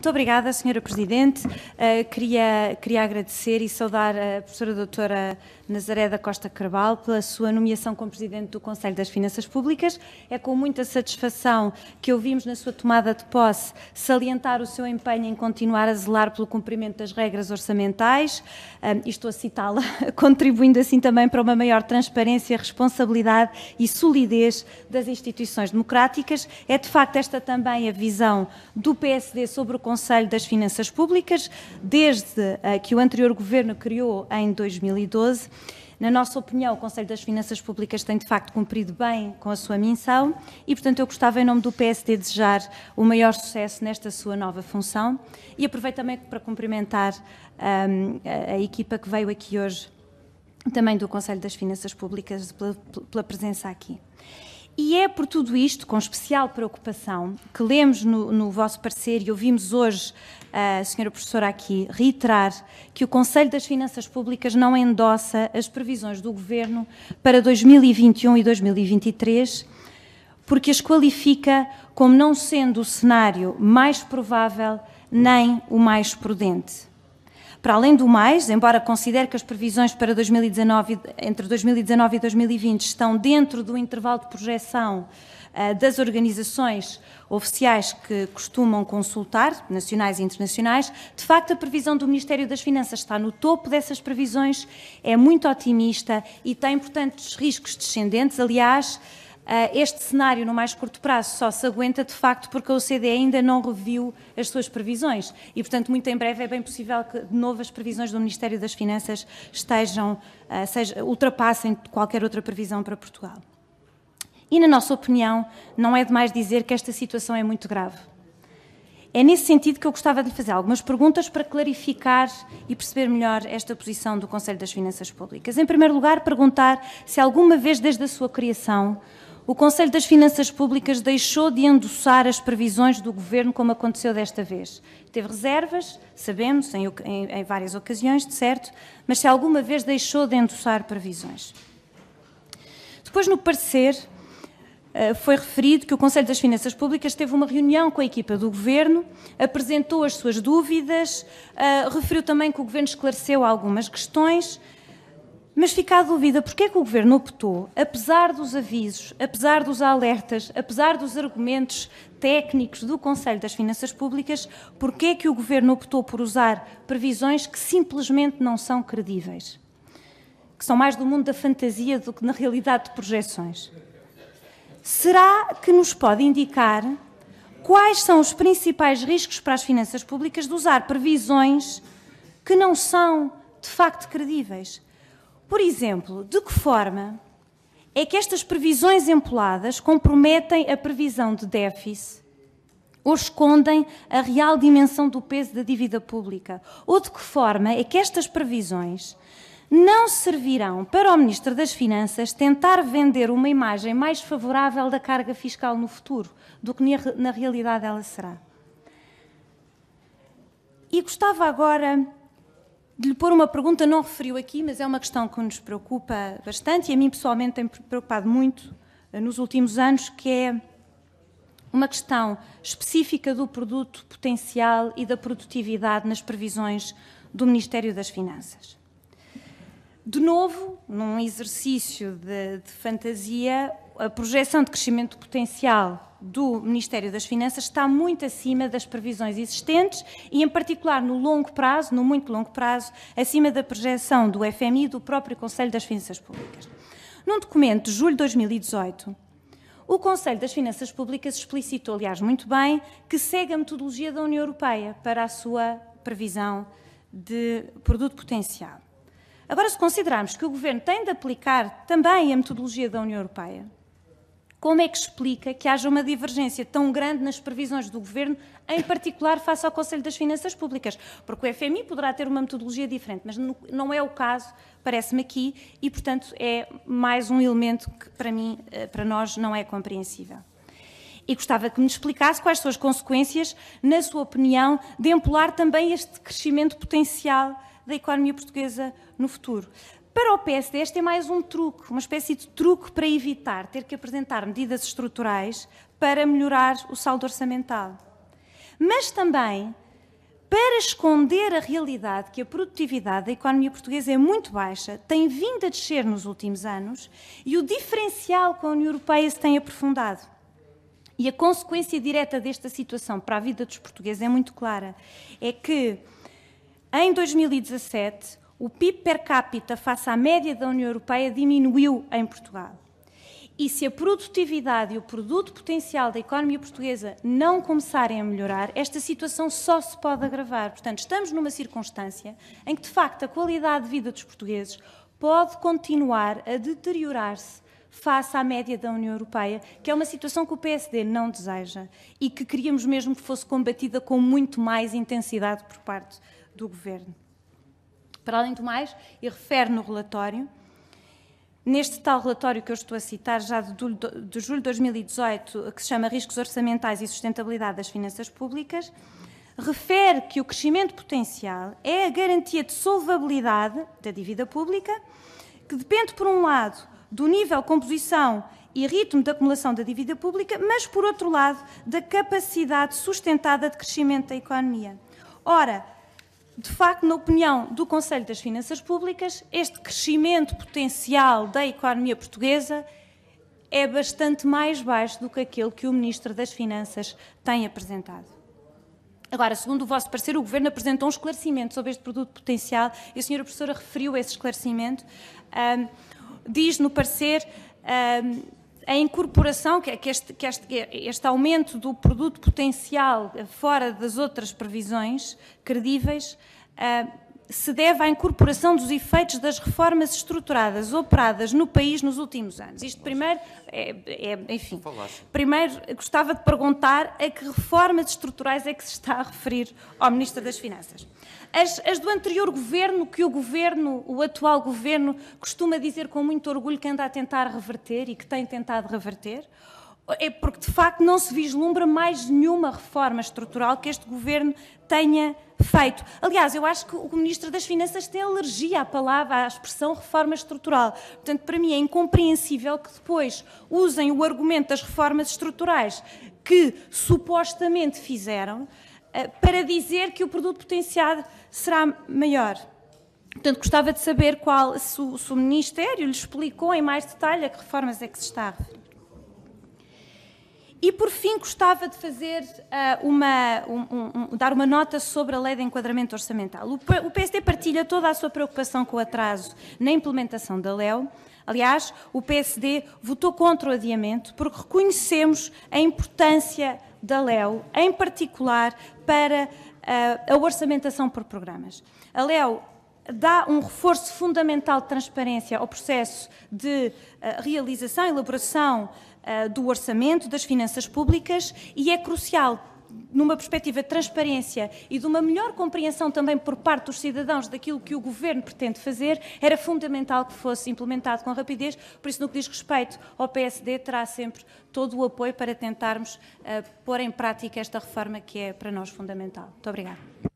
Muito obrigada, Senhora Presidente. Uh, queria, queria agradecer e saudar a professora doutora Nazaré da Costa Carvalho pela sua nomeação como Presidente do Conselho das Finanças Públicas. É com muita satisfação que ouvimos na sua tomada de posse salientar o seu empenho em continuar a zelar pelo cumprimento das regras orçamentais, eh, e estou a citá-la, contribuindo assim também para uma maior transparência, responsabilidade e solidez das instituições democráticas. É de facto esta também a visão do PSD sobre o Conselho das Finanças Públicas, desde eh, que o anterior governo criou em 2012. Na nossa opinião, o Conselho das Finanças Públicas tem de facto cumprido bem com a sua missão e, portanto, eu gostava, em nome do PSD, desejar o maior sucesso nesta sua nova função e aproveito também para cumprimentar um, ehm, a, equipa que veio aqui hoje, também do Conselho das Finanças Públicas, pela, pela presença aqui. E é por tudo isto, com especial preocupação, que lemos no, no vosso parecer e ouvimos hoje a senhora professora aqui reiterar que o Conselho das Finanças Públicas não endossa as previsões do Governo para 2021 e 2023, porque as qualifica como não sendo o cenário mais provável nem o mais prudente. Para além do mais, embora considere que as previsões para 2019, entre 2019 e 2020 estão dentro do intervalo de projeção eh, das organizações oficiais que costumam consultar, nacionais e internacionais, de facto a previsão do Ministério das Finanças está no topo dessas previsões, é muito otimista e tem, portanto, riscos descendentes. Aliás, ah, este cenário, no mais curto prazo, só se aguenta de facto porque a OCDE ainda não reviu as suas previsões e, portanto, muito em breve é bem possível que, de novo, as previsões do Ministério das Finanças estejam, ah, seja, ultrapassem qualquer outra previsão para Portugal. E, na nossa opinião, não é demais dizer que esta situação é muito grave. É nesse sentido que eu gostava de lhe fazer algumas perguntas para clarificar e perceber melhor esta posição do Conselho das Finanças Públicas. Em primeiro lugar, perguntar se alguma vez desde a sua criação o Conselho das Finanças Públicas deixou de endossar as previsões do Governo, como aconteceu desta vez. Teve reservas, sabemos, em, em, em várias ocasiões, de certo, mas se alguma vez deixou de endossar previsões. Depois, no parecer, eh, foi referido que o Conselho das Finanças Públicas teve uma reunião com a equipa do Governo, apresentou as suas dúvidas, eh, referiu também que o Governo esclareceu algumas questões, mas fica a dúvida, porque é que o Governo optou, apesar dos avisos, apesar dos alertas, apesar dos argumentos técnicos do Conselho das Finanças Públicas, porque é que o Governo optou por usar previsões que simplesmente não são credíveis? Que são mais do mundo da fantasia do que na realidade de projeções. Será que nos pode indicar quais são os principais riscos para as finanças públicas de usar previsões que não são de facto credíveis? Por exemplo, de que forma é que estas previsões empoladas comprometem a previsão de déficit ou escondem a real dimensão do peso da dívida pública? Ou de que forma é que estas previsões não servirão para o Ministro das Finanças tentar vender uma imagem mais favorável da carga fiscal no futuro do que na realidade ela será? E gostava agora de lhe pôr uma pergunta, não referiu aqui, mas é uma questão que nos preocupa bastante e a mim pessoalmente tem preocupado muito eh, nos últimos anos, que é uma questão específica do produto potencial e da produtividade nas previsões do Ministério das Finanças. De novo, num exercício de, de fantasia, a projeção de crescimento potencial do Ministério das Finanças está muito acima das previsões existentes e, em particular, no longo prazo, no muito longo prazo, acima da projeção do FMI e do próprio Conselho das Finanças Públicas. Num documento de julho de 2018, o Conselho das Finanças Públicas explicitou, aliás, muito bem, que segue a metodologia da União Europeia para a sua previsão de produto potencial. Agora, se considerarmos que o Governo tem de aplicar também a metodologia da União Europeia, como é que explica que haja uma divergência tão grande nas previsões do Governo, em particular face ao Conselho das Finanças Públicas? Porque o FMI poderá ter uma metodologia diferente, mas não é o caso, parece-me aqui, e, portanto, é mais um elemento que, para mim, eh, para nós, não é compreensível e gostava que me explicasse quais são as consequências, na sua opinião, de empolar também este crescimento potencial da economia portuguesa no futuro. Para o PSD, este é mais um truque, uma espécie de truque para evitar ter que apresentar medidas estruturais para melhorar o saldo orçamental. Mas também para esconder a realidade que a produtividade da economia portuguesa é muito baixa, tem vindo a descer nos últimos anos e o diferencial com a União Europeia se tem aprofundado. E a consequência direta desta situação para a vida dos portugueses é muito clara. É que, em 2017, o PIB per capita face à média da União Europeia diminuiu em Portugal. E se a produtividade e o produto potencial da economia portuguesa não começarem a melhorar, esta situação só se pode agravar. Portanto, estamos numa circunstância em que, de facto, a qualidade de vida dos portugueses pode continuar a deteriorar-se face à média da União Europeia, que é uma situação que o PSD não deseja e que queríamos mesmo que fosse combatida com muito mais intensidade por parte do Governo. Para além do mais, e refere no relatório, Neste tal relatório que eu estou a citar, já de, julho de 2018, que se chama Riscos Orçamentais e Sustentabilidade das Finanças Públicas, refere que o crescimento potencial é a garantia de solvabilidade da dívida pública, que depende, por um lado, do nível, composição e ritmo de acumulação da dívida pública, mas, por outro lado, da capacidade sustentada de crescimento da economia. Ora, de facto, na opinião do Conselho das Finanças Públicas, este crescimento potencial da economia portuguesa é bastante mais baixo do que aquele que o Ministro das Finanças tem apresentado. Agora, segundo o vosso parecer, o Governo apresentou um esclarecimento sobre este produto potencial e a senhora professora referiu esse esclarecimento. Um, diz no parecer um, a incorporação, é que este, que, este, este, aumento do produto potencial fora das outras previsões credíveis, ah, se deve à incorporação dos efeitos das reformas estruturadas operadas no país nos últimos anos. Isto primeiro, é, é, enfim, primeiro gostava de perguntar a que reformas estruturais é que se está a referir ao Ministro das Finanças. As, as do anterior governo, que o governo, o atual governo, costuma dizer com muito orgulho que anda a tentar reverter e que tem tentado reverter, é porque de facto não se vislumbra mais nenhuma reforma estrutural que este governo tenha feito. Aliás, eu acho que o Ministro das Finanças tem alergia à palavra, à expressão reforma estrutural. Portanto, para mim é incompreensível que depois usem o argumento das reformas estruturais que supostamente fizeram eh, para dizer que o produto potenciado será maior. Portanto, gostava de saber qual, se o, se o Ministério lhe explicou em mais detalhe a que reformas é que se está a referir. E por fim gostava de fazer uh, uma, um, um, dar uma nota sobre a lei de enquadramento orçamental. O, o PSD partilha toda a sua preocupação com o atraso na implementação da LEO. Aliás, o PSD votou contra o adiamento porque reconhecemos a importância da LEO, em particular para uh, a orçamentação por programas. A LEO dá um reforço fundamental de transparência ao processo de uh, realização e elaboração eh, do orçamento, das finanças públicas e é crucial numa perspectiva de transparência e de uma melhor compreensão também por parte dos cidadãos daquilo que o governo pretende fazer, era fundamental que fosse implementado com rapidez. Por isso, no que diz respeito ao PSD, terá sempre todo o apoio para tentarmos uh, pôr em prática esta reforma que é para nós fundamental. Muito obrigada.